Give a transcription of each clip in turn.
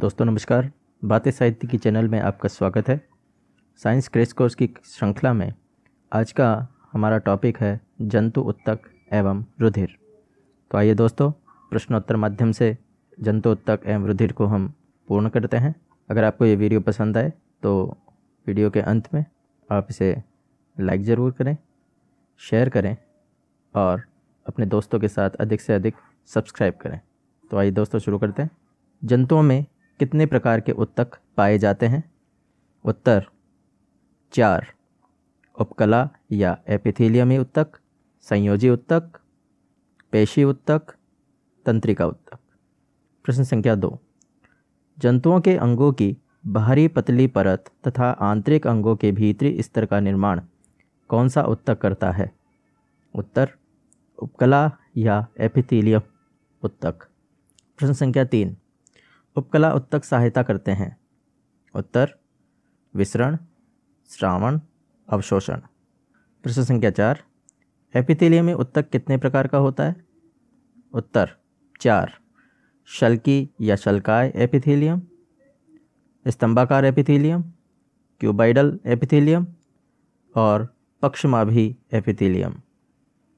दोस्तों नमस्कार बातें साहित्य की चैनल में आपका स्वागत है साइंस क्रेस कोर्स की श्रृंखला में आज का हमारा टॉपिक है जंतु उत्तक एवं रुधिर तो आइए दोस्तों प्रश्नोत्तर माध्यम से जंतु उत्तक एवं रुधिर को हम पूर्ण करते हैं अगर आपको ये वीडियो पसंद आए तो वीडियो के अंत में आप इसे लाइक ज़रूर करें शेयर करें और अपने दोस्तों के साथ अधिक से अधिक सब्सक्राइब करें तो आइए दोस्तों शुरू करते हैं जंतुओं में कितने प्रकार के उत्तक पाए जाते हैं उत्तर चार उपकला या एपिथीलियमी उत्तक संयोजी उत्तक पेशी उत्तक तंत्रिका उत्तक प्रश्न संख्या दो जंतुओं के अंगों की बाहरी पतली परत तथा आंतरिक अंगों के भीतरी स्तर का निर्माण कौन सा उत्तक करता है उत्तर उपकला या एपिथेलियम उत्तक प्रश्न संख्या तीन उपकला उत्तक सहायता करते हैं उत्तर विसरण श्रावण अवशोषण प्रश्न संख्या चार एपिथेलियम में उत्तक कितने प्रकार का होता है उत्तर चार शल्की या शल्काय एपिथेलियम स्तंभाकार एपिथेलियम क्यूबाइडल एपिथेलियम और पक्षमाभी एपिथेलियम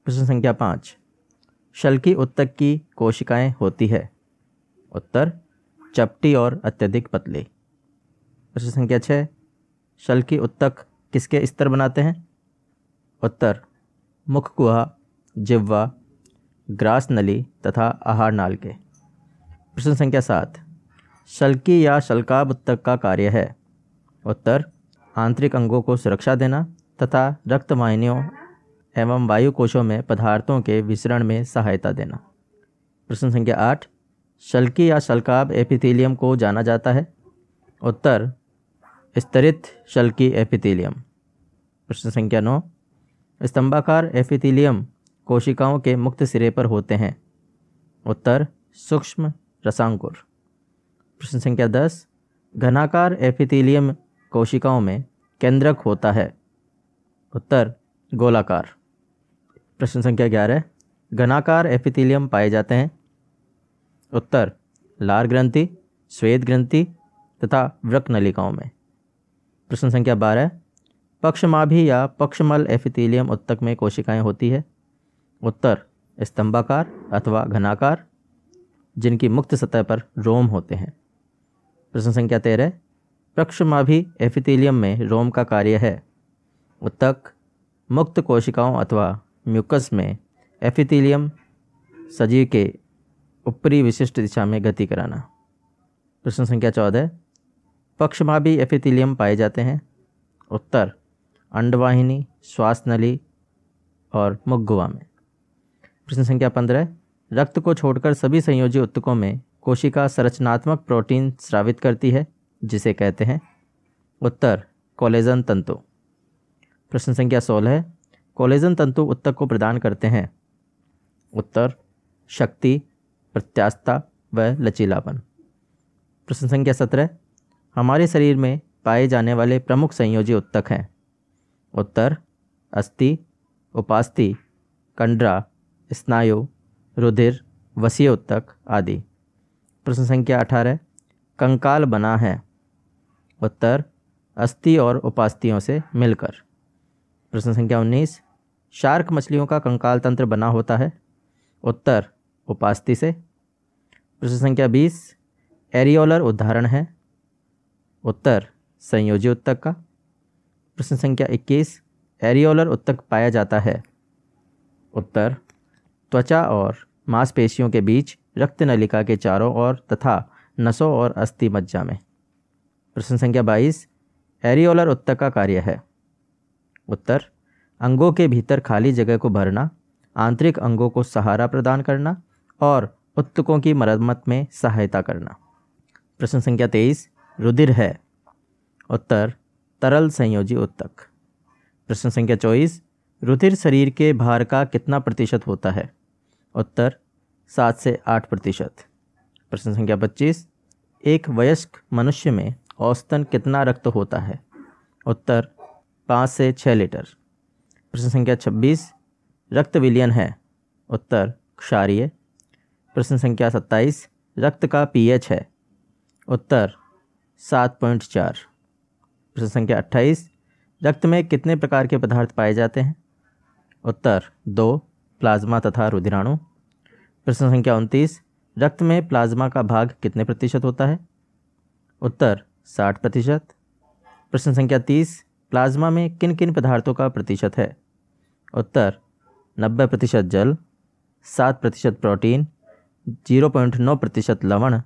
प्रश्न संख्या पाँच शल्की उत्तक की कोशिकाएं होती है उत्तर चपटी और अत्यधिक पतले प्रश्न संख्या छः शल की उत्तक किसके स्तर बनाते हैं उत्तर मुख कुहा जिवा ग्रास नली तथा आहार नाल के प्रश्न संख्या सात शल्की या शलकाब उत्तक का कार्य है उत्तर आंतरिक अंगों को सुरक्षा देना तथा रक्तवाहिनियों एवं वायु कोशों में पदार्थों के विसरण में सहायता देना प्रश्न संख्या आठ शल्की या शलकाब एपिथेलियम को जाना जाता है उत्तर स्तरित शल्की एपिथेलियम प्रश्न संख्या नौ स्तंभाकार एपिथेलियम कोशिकाओं के मुक्त सिरे पर होते हैं उत्तर सूक्ष्म रसांकुर प्रश्न संख्या दस घनाकार एपिथेलियम कोशिकाओं में केंद्रक होता है उत्तर गोलाकार प्रश्न संख्या ग्यारह घनाकार एपिथेलियम पाए जाते हैं उत्तर लार ग्रंथि श्वेत ग्रंथि तथा वृक नलिकाओं में प्रश्न संख्या बारह पक्षमाभि या पक्षमल एफिथीलियम उत्तक में कोशिकाएं होती है उत्तर स्तंभाकार अथवा घनाकार जिनकी मुक्त सतह पर रोम होते हैं प्रश्न संख्या तेरह पक्षमाभि एफिथीलियम में रोम का कार्य है उत्तक मुक्त कोशिकाओं अथवा म्यूकस में एफिथीलियम सजीव के ऊपरी विशिष्ट दिशा में गति कराना प्रश्न संख्या चौदह भी एफिथिलियम पाए जाते हैं उत्तर अंडवाहिनी श्वास नली और मुगुआ में प्रश्न संख्या पंद्रह रक्त को छोड़कर सभी संयोजी उत्तकों में कोशिका संरचनात्मक प्रोटीन स्रावित करती है जिसे कहते हैं उत्तर कोलेजन तंतु प्रश्न संख्या सोलह कोलेजन तंतु उत्तक को प्रदान करते हैं उत्तर शक्ति प्रत्यास्थता व लचीलापन प्रश्न संख्या सत्रह हमारे शरीर में पाए जाने वाले प्रमुख संयोजी उत्तक हैं उत्तर अस्थि उपास्थि कंड्रा स्नायु रुधिर वसीय उत्तक आदि प्रश्न संख्या अठारह कंकाल बना है उत्तर अस्थि और उपास्थियों से मिलकर प्रश्न संख्या उन्नीस शार्क मछलियों का कंकाल तंत्र बना होता है उत्तर उपास्ति से प्रश्न संख्या बीस एरियोलर उदाहरण है उत्तर संयोजी उत्तक का प्रश्न संख्या इक्कीस एरियोलर उत्तक पाया जाता है उत्तर त्वचा और मांसपेशियों के बीच रक्त नलिका के चारों ओर तथा नसों और अस्थि मज्जा में प्रश्न संख्या बाईस एरियोलर उत्तक का कार्य है उत्तर अंगों के भीतर खाली जगह को भरना आंतरिक अंगों को सहारा प्रदान करना और उत्तुकों की मरम्मत में सहायता करना प्रश्न संख्या तेईस रुधिर है उत्तर तरल संयोजी उत्तक प्रश्न संख्या चौबीस रुधिर शरीर के भार का कितना प्रतिशत होता है उत्तर सात से आठ प्रतिशत प्रश्न संख्या पच्चीस एक वयस्क मनुष्य में औसतन कितना रक्त होता है उत्तर पाँच से छः लीटर प्रश्न संख्या छब्बीस रक्त विलियन है उत्तर क्षारीय प्रश्न संख्या सत्ताईस रक्त का पीएच है उत्तर सात पॉइंट चार प्रश्न संख्या अट्ठाईस रक्त में कितने प्रकार के पदार्थ पाए जाते हैं उत्तर दो प्लाज्मा तथा रुधिराणु प्रश्न संख्या उनतीस रक्त में प्लाज्मा का भाग कितने प्रतिशत होता है उत्तर साठ प्रतिशत प्रश्न संख्या तीस प्लाज्मा में किन किन पदार्थों का प्रतिशत है उत्तर नब्बे प्रतिशत जल सात प्रतिशत प्रोटीन जीरो पॉइंट नौ प्रतिशत लवण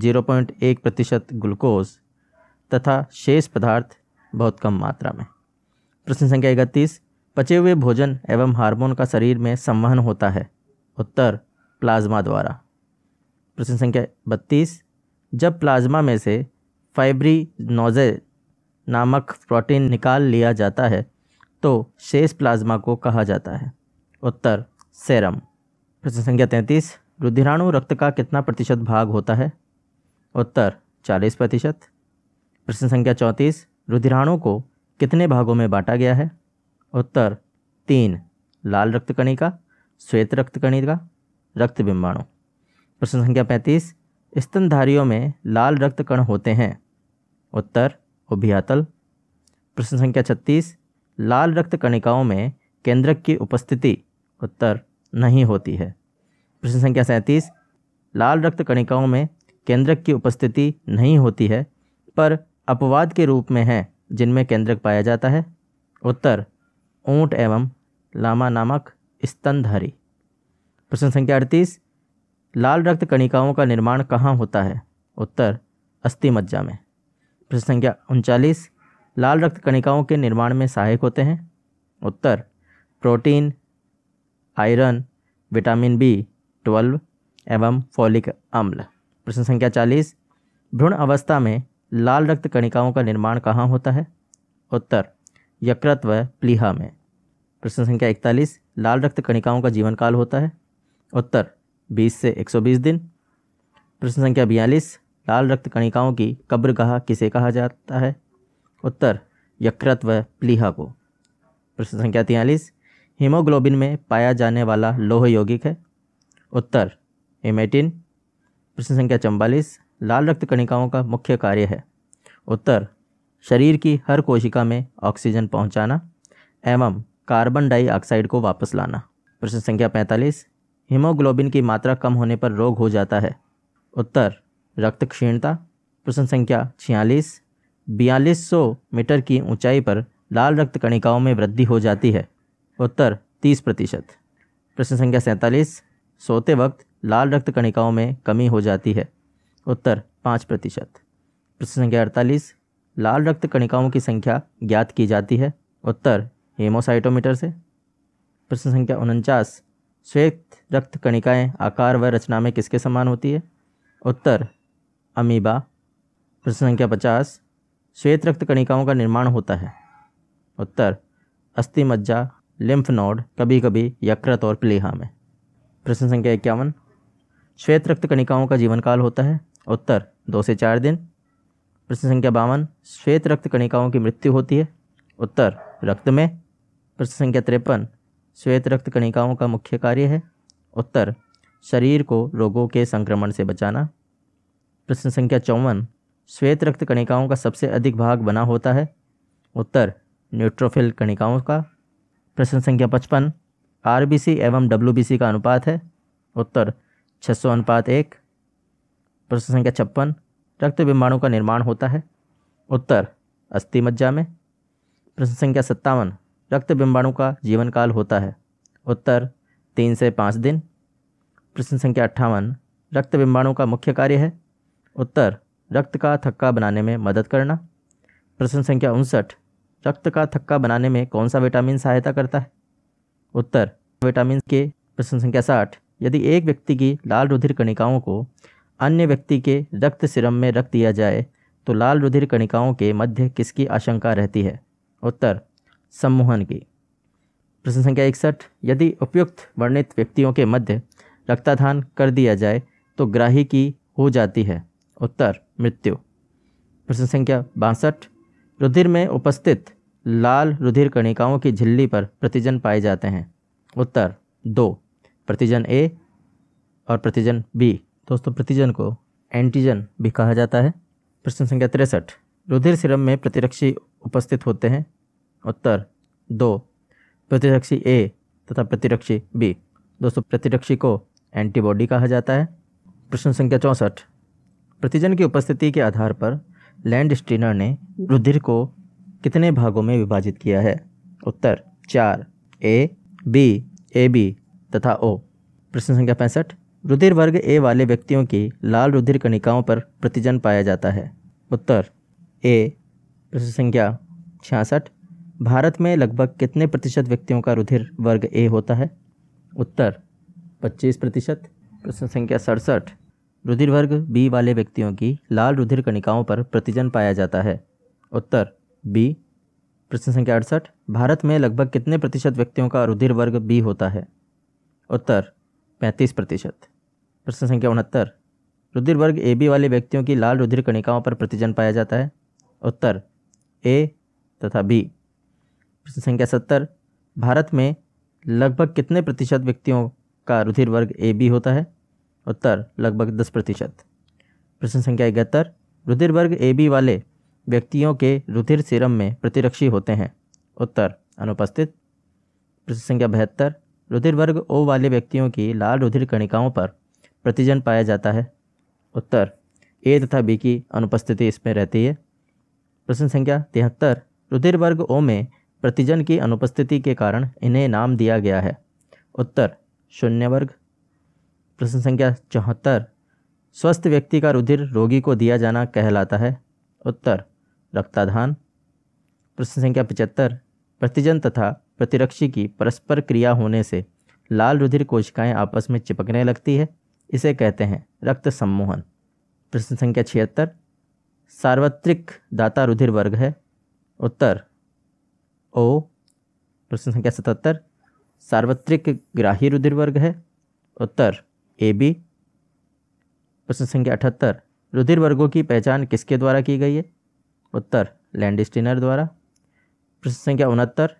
जीरो पॉइंट एक प्रतिशत ग्लूकोज तथा शेष पदार्थ बहुत कम मात्रा में प्रश्न संख्या इकतीस पचे हुए भोजन एवं हार्मोन का शरीर में संवहन होता है उत्तर प्लाज्मा द्वारा प्रश्न संख्या बत्तीस जब प्लाज्मा में से फाइब्री नोजे नामक प्रोटीन निकाल लिया जाता है तो शेष प्लाज्मा को कहा जाता है उत्तर सेरम प्रश्न संख्या तैंतीस रुधिराणु रक्त का कितना प्रतिशत भाग होता है उत्तर चालीस प्रतिशत प्रश्न संख्या चौंतीस रुधिराणु को कितने भागों में बांटा गया है उत्तर तीन लाल रक्त कणिका श्वेत रक्त कणिका रक्त बिंबाणु प्रश्न संख्या पैंतीस स्तनधारियों में लाल रक्त कण होते हैं उत्तर उभियातल प्रश्न संख्या छत्तीस लाल रक्त कणिकाओं में केंद्रक की उपस्थिति उत्तर नहीं होती है प्रश्न संख्या सैंतीस लाल रक्त कणिकाओं में केंद्रक की उपस्थिति नहीं होती है पर अपवाद के रूप में है जिनमें केंद्रक पाया जाता है उत्तर ऊंट एवं लामा नामक स्तनधारी प्रश्न संख्या अड़तीस लाल रक्त कणिकाओं का निर्माण कहाँ होता है उत्तर अस्थि मज्जा में प्रश्न संख्या उनचालीस लाल रक्त कणिकाओं के निर्माण में सहायक होते हैं उत्तर प्रोटीन आयरन विटामिन बी ट्वेल्व एवं फॉलिक अम्ल प्रश्न संख्या चालीस भ्रूण अवस्था में लाल रक्त कणिकाओं का निर्माण कहाँ होता है उत्तर यकृत व प्लीहा में प्रश्न संख्या इकतालीस लाल रक्त कणिकाओं का जीवन काल होता है उत्तर 20 से 120 दिन प्रश्न संख्या बयालीस लाल रक्त कणिकाओं की कब्र कहा किसे कहा जाता है उत्तर यकृत व प्लीहा को प्रश्न संख्या तियालीस हीमोग्लोबिन में पाया जाने वाला लोह यौगिक है उत्तर इमेटिन प्रश्न संख्या चौवालीस लाल रक्त कणिकाओं का मुख्य कार्य है उत्तर शरीर की हर कोशिका में ऑक्सीजन पहुंचाना एवं कार्बन डाइऑक्साइड को वापस लाना प्रश्न संख्या पैंतालीस हीमोग्लोबिन की मात्रा कम होने पर रोग हो जाता है उत्तर रक्त क्षीणता प्रश्न संख्या छियालीस बयालीस सौ मीटर की ऊंचाई पर लाल रक्त कणिकाओं में वृद्धि हो जाती है उत्तर तीस प्रतिशत प्रश्न संख्या सैंतालीस सोते वक्त लाल रक्त कणिकाओं में कमी हो जाती है उत्तर पाँच प्रतिशत प्रश्न संख्या अड़तालीस लाल रक्त कणिकाओं की संख्या ज्ञात की जाती है उत्तर हेमोसाइटोमीटर से प्रश्न संख्या उनचास श्वेत रक्त कणिकाएँ आकार व रचना में किसके समान होती है उत्तर अमीबा प्रश्न संख्या पचास श्वेत रक्त कणिकाओं का निर्माण होता है उत्तर अस्थि मज्जा लिम्फ नोड कभी कभी यकृत और प्लेहा में प्रश्न संख्या इक्यावन श्वेत रक्त कणिकाओं का जीवन काल होता है उत्तर दो से चार दिन प्रश्न संख्या बावन श्वेत रक्त कणिकाओं की मृत्यु होती है उत्तर रक्त में प्रश्न संख्या तिरपन श्वेत रक्त कणिकाओं का मुख्य कार्य है उत्तर शरीर को रोगों के संक्रमण से बचाना प्रश्न संख्या चौवन श्वेत रक्त कणिकाओं का सबसे अधिक भाग बना होता है उत्तर न्यूट्रोफिल कणिकाओं का प्रश्न संख्या पचपन आर एवं डब्ल्यू का अनुपात है उत्तर छः सौ अनुपात एक प्रश्न संख्या छप्पन रक्त विमाणु का निर्माण होता है उत्तर अस्थि मज्जा में प्रश्न संख्या सत्तावन रक्त विमाणु का जीवन काल होता है उत्तर तीन से पाँच दिन प्रश्न संख्या अट्ठावन रक्त विमाणु का मुख्य कार्य है उत्तर रक्त का थक्का बनाने में मदद करना प्रश्न संख्या उनसठ रक्त का थक्का बनाने में कौन सा विटामिन सहायता करता है उत्तर विटामिन के प्रश्न संख्या साठ यदि एक व्यक्ति की लाल रुधिर कणिकाओं को अन्य व्यक्ति के रक्त सिरम में रख दिया जाए तो लाल रुधिर कणिकाओं के मध्य किसकी आशंका रहती है उत्तर सम्मोहन की प्रश्न संख्या इकसठ यदि उपयुक्त वर्णित व्यक्तियों के मध्य रक्ताधान कर दिया जाए तो ग्राही की हो जाती है उत्तर मृत्यु प्रश्न संख्या बासठ रुधिर में उपस्थित लाल रुधिर कणिकाओं की झिल्ली पर प्रतिजन पाए जाते हैं उत्तर दो प्रतिजन ए और प्रतिजन बी दोस्तों प्रतिजन को एंटीजन भी कहा जाता है प्रश्न संख्या तिरसठ रुधिर सिरम में प्रतिरक्षी उपस्थित होते हैं उत्तर दो प्रतिरक्षी ए तथा प्रतिरक्षी बी दोस्तों प्रतिरक्षी को एंटीबॉडी कहा जाता है प्रश्न संख्या चौंसठ प्रतिजन की उपस्थिति के आधार पर लैंड स्टीनर ने रुधिर को कितने भागों में विभाजित किया है उत्तर चार ए बी ए बी तथा ओ प्रश्न संख्या पैंसठ रुधिर वर्ग ए वाले व्यक्तियों की लाल रुधिर कणिकाओं पर प्रतिजन पाया जाता है उत्तर ए प्रश्न संख्या छियासठ भारत में लगभग कितने प्रतिशत व्यक्तियों का रुधिर वर्ग ए होता है उत्तर पच्चीस प्रतिशत प्रश्न संख्या सड़सठ रुधिर वर्ग बी वाले व्यक्तियों की लाल रुधिर कणिकाओं पर प्रतिजन पाया जाता है उत्तर बी प्रश्न संख्या अड़सठ भारत में लगभग कितने प्रतिशत व्यक्तियों का रुधिर वर्ग बी होता है उत्तर पैंतीस प्रतिशत प्रश्न संख्या उनहत्तर रुधिर वर्ग ए बी वाले व्यक्तियों की लाल रुधिर कणिकाओं पर प्रतिजन पाया जाता है उत्तर ए तथा बी प्रश्न संख्या सत्तर भारत में लगभग कितने प्रतिशत व्यक्तियों का रुधिर वर्ग ए बी होता है उत्तर लगभग दस प्रतिशत प्रश्न संख्या इकहत्तर रुधिर वर्ग ए बी वाले व्यक्तियों के रुधिर सीरम में प्रतिरक्षी होते हैं उत्तर अनुपस्थित प्रश्न संख्या बहत्तर रुधिर वर्ग ओ वाले व्यक्तियों की लाल रुधिर कणिकाओं पर प्रतिजन पाया जाता है उत्तर ए तथा बी की अनुपस्थिति इसमें रहती है प्रश्न संख्या तिहत्तर रुधिर वर्ग ओ में प्रतिजन की अनुपस्थिति के कारण इन्हें नाम दिया गया है उत्तर शून्य वर्ग प्रश्न संख्या चौहत्तर स्वस्थ व्यक्ति का रुधिर रोगी को दिया जाना कहलाता है उत्तर रक्ताधान प्रश्न संख्या पचहत्तर प्रतिजन तथा प्रतिरक्षी की परस्पर क्रिया होने से लाल रुधिर कोशिकाएं आपस में चिपकने लगती है इसे कहते हैं रक्त सम्मोहन प्रश्न संख्या छिहत्तर सार्वत्रिक दाता रुधिर वर्ग है उत्तर ओ प्रश्न संख्या सतहत्तर सार्वत्रिक ग्राही रुधिर वर्ग है उत्तर ए बी प्रश्न संख्या अठहत्तर रुधिर वर्गों की पहचान किसके द्वारा की गई है उत्तर लैंडस्टिनर द्वारा प्रश्न संख्या उनहत्तर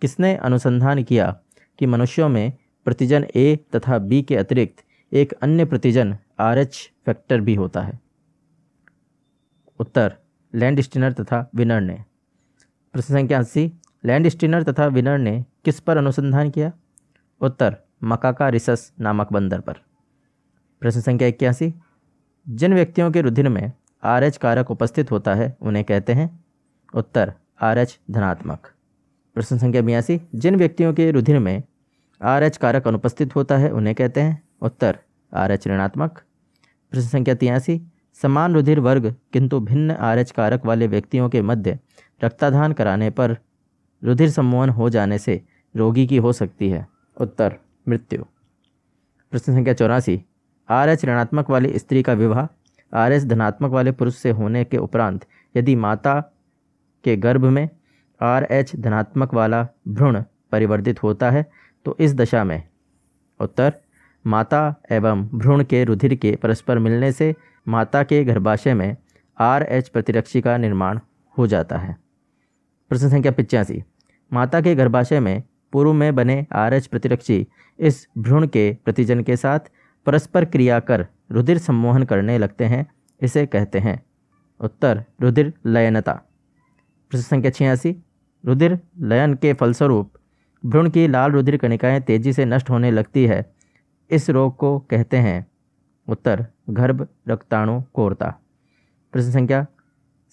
किसने अनुसंधान किया कि मनुष्यों में प्रतिजन ए तथा बी के अतिरिक्त एक अन्य प्रतिजन आर एच फैक्टर भी होता है उत्तर लैंड स्टिनर तथा विनर ने प्रश्न संख्या अस्सी लैंड स्टिनर तथा विनर ने किस पर अनुसंधान किया उत्तर मकाका रिसस नामक बंदर पर प्रश्न संख्या इक्यासी जिन व्यक्तियों के रुधिर में आर एच कारक उपस्थित होता है उन्हें कहते हैं उत्तर आर एच धनात्मक प्रश्न संख्या बयासी जिन व्यक्तियों के रुधिर में आर एच कारक अनुपस्थित होता है उन्हें कहते हैं उत्तर आर एच ऋणात्मक प्रश्न संख्या तिरासी समान रुधिर वर्ग किंतु भिन्न आर एच कारक वाले व्यक्तियों के मध्य रक्ताधान कराने पर रुधिर सम्मोहन हो जाने से रोगी की हो सकती है उत्तर मृत्यु प्रश्न संख्या चौरासी आर एच ऋणात्मक वाली स्त्री का विवाह आर एच धनात्मक वाले पुरुष से होने के उपरांत यदि माता के गर्भ में आर एच धनात्मक वाला भ्रूण परिवर्तित होता है तो इस दशा में उत्तर माता एवं भ्रूण के रुधिर के परस्पर मिलने से माता के गर्भाशय में आर एच प्रतिरक्षी का निर्माण हो जाता है प्रश्न संख्या पिचासी माता के गर्भाशय में पूर्व में बने एच प्रतिरक्षी इस भ्रूण के प्रतिजन के साथ परस्पर क्रिया कर रुधिर सम्मोहन करने लगते हैं इसे कहते हैं उत्तर रुधिर लयनता प्रश्न संख्या छियासी रुधिर लयन के फलस्वरूप भ्रूण की लाल रुधिर कणिकाएँ तेजी से नष्ट होने लगती है इस रोग को कहते हैं उत्तर गर्भ रक्ताणु कोरता प्रश्न संख्या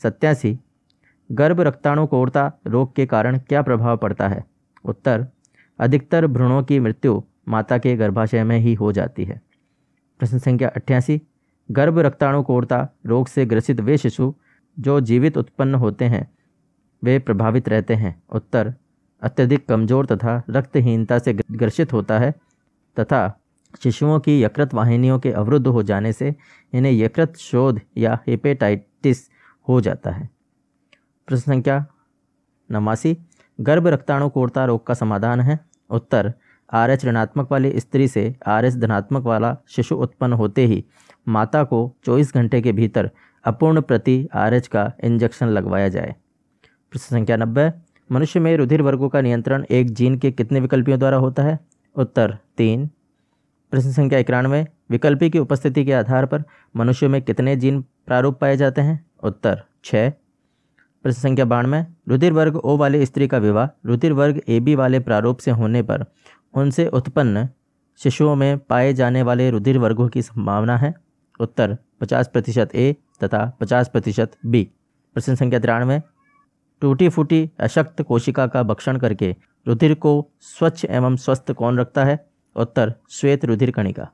सत्यासी गर्भ रक्ताणु कोरता रोग के कारण क्या प्रभाव पड़ता है उत्तर अधिकतर भ्रूणों की मृत्यु माता के गर्भाशय में ही हो जाती है प्रश्न संख्या अट्ठासी गर्भ रक्ताणुकोरता रोग से ग्रसित वे शिशु जो जीवित उत्पन्न होते हैं वे प्रभावित रहते हैं उत्तर अत्यधिक कमजोर तथा रक्तहीनता से ग्रसित होता है तथा शिशुओं की यकृत वाहिनियों के अवरुद्ध हो जाने से इन्हें यकृत शोध या हेपेटाइटिस हो जाता है प्रश्न संख्या नवासी गर्भ रक्ताणुकोड़ता रोग का समाधान है उत्तर आर एच ऋणात्मक वाली स्त्री से आर एच धनात्मक वाला शिशु उत्पन्न होते ही माता को 24 घंटे के भीतर अपूर्ण प्रति आर एच का इंजेक्शन लगवाया जाए प्रश्न संख्या नब्बे मनुष्य में रुधिर वर्गों का नियंत्रण एक जीन के कितने विकल्पियों द्वारा होता है उत्तर तीन प्रश्न संख्या इक्यानवे विकल्पी की उपस्थिति के आधार पर मनुष्य में कितने जीन प्रारूप पाए जाते हैं उत्तर छः प्रश्न संख्या बानवे रुधिर वर्ग ओ वाले स्त्री का विवाह रुधिर वर्ग ए बी वाले प्रारूप से होने पर उनसे उत्पन्न शिशुओं में पाए जाने वाले रुधिर वर्गों की संभावना है उत्तर पचास प्रतिशत ए तथा पचास प्रतिशत बी प्रश्न संख्या तिरानवे टूटी फूटी अशक्त कोशिका का भक्षण करके रुधिर को स्वच्छ एवं स्वस्थ कौन रखता है उत्तर श्वेत रुधिर कणिका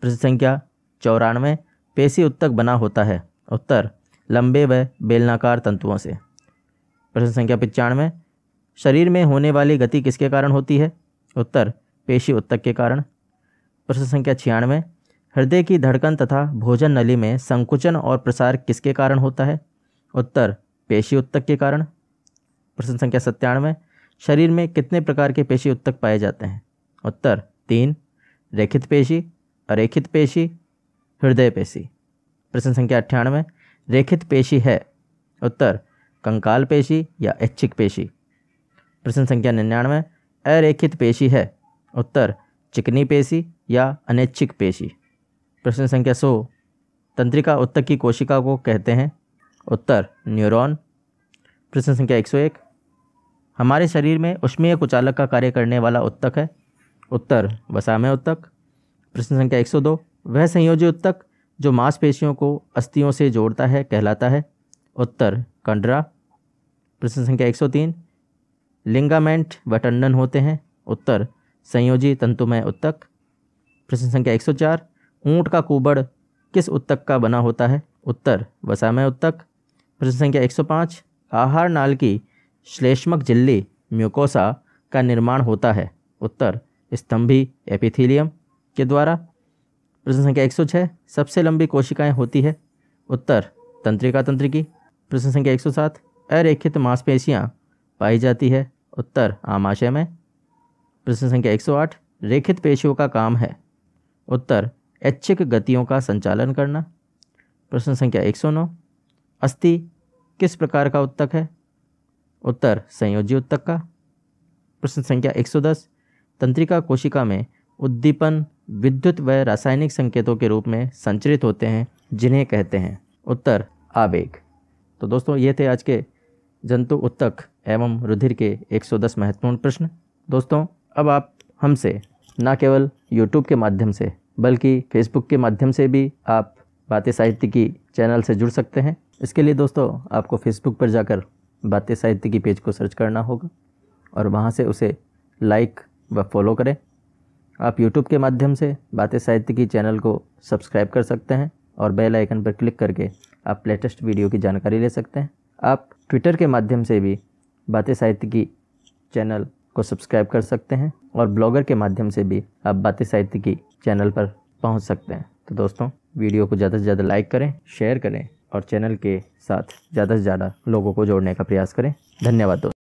प्रश्न संख्या चौरानवे पेशी उत्तक बना होता है उत्तर लंबे व बेलनाकार तंतुओं से प्रश्न संख्या पचानवे शरीर में होने वाली गति किसके कारण होती है उत्तर पेशी उत्तक के कारण प्रश्न संख्या छियानवे हृदय की धड़कन तथा भोजन नली में संकुचन और प्रसार किसके कारण होता है उत्तर पेशी उत्तक के कारण प्रश्न संख्या सत्तानवे शरीर में कितने प्रकार के पेशी उत्तक पाए जाते हैं उत्तर तीन रेखित पेशी अरेखित पेशी हृदय पेशी प्रश्न संख्या अट्ठानवे रेखित पेशी है उत्तर कंकाल पेशी या ऐच्छिक पेशी प्रश्न संख्या निन्यानवे अरेखित पेशी है उत्तर चिकनी पेशी या अनैच्छिक पेशी प्रश्न संख्या सौ तंत्रिका उत्तक की कोशिका को कहते हैं उत्तर न्यूरॉन प्रश्न संख्या एक सौ एक हमारे शरीर में उष्मीय कुचालक का कार्य करने वाला उत्तक है उत्तर वसामय उत्तक प्रश्न संख्या एक सौ दो वह संयोजी उत्तक जो मांसपेशियों को अस्थियों से जोड़ता है कहलाता है उत्तर कंडरा प्रश्न संख्या 103 लिंगामेंट व टंडन होते हैं उत्तर संयोजी तंतुमय उत्तक प्रश्न संख्या 104 ऊंट का कुबड़ किस उत्तक का बना होता है उत्तर वसामय उत्तक प्रश्न संख्या 105 आहार नाल की श्लेष्मक झिल्ली म्यूकोसा का निर्माण होता है उत्तर स्तंभी एपिथीलियम के द्वारा प्रश्न संख्या एक सबसे लंबी कोशिकाएं होती है उत्तर तंत्रिका तंत्र की प्रश्न संख्या सात अरेखित मांसपेशियां पाई जाती है उत्तर आमाशय में प्रश्न संख्या 108 रेखित पेशियों का काम है उत्तर ऐच्छिक गतियों का संचालन करना प्रश्न संख्या 109 अस्थि किस प्रकार का उत्तक है उत्तर संयोजी उत्तक का प्रश्न संख्या 110 तंत्रिका कोशिका में उद्दीपन विद्युत व रासायनिक संकेतों के रूप में संचरित होते हैं जिन्हें कहते हैं उत्तर आवेग तो दोस्तों ये थे आज के जंतु उत्तक एवं रुधिर के 110 महत्वपूर्ण प्रश्न दोस्तों अब आप हमसे न केवल यूट्यूब के माध्यम से बल्कि फेसबुक के माध्यम से भी आप बातें साहित्य की चैनल से जुड़ सकते हैं इसके लिए दोस्तों आपको फेसबुक पर जाकर बातें साहित्य की पेज को सर्च करना होगा और वहाँ से उसे लाइक व फॉलो करें आप YouTube के माध्यम से बातें साहित्य की चैनल को सब्सक्राइब कर सकते हैं और बेल आइकन पर क्लिक करके आप लेटेस्ट वीडियो की जानकारी ले सकते हैं आप ट्विटर के माध्यम से भी बातें साहित्य की चैनल को सब्सक्राइब कर सकते हैं और ब्लॉगर के माध्यम से भी आप बातें साहित्य की चैनल पर पहुंच सकते हैं तो दोस्तों वीडियो को ज़्यादा से ज़्यादा लाइक करें शेयर करें और चैनल के साथ ज़्यादा से ज़्यादा लोगों को जोड़ने का प्रयास करें धन्यवाद दोस्तों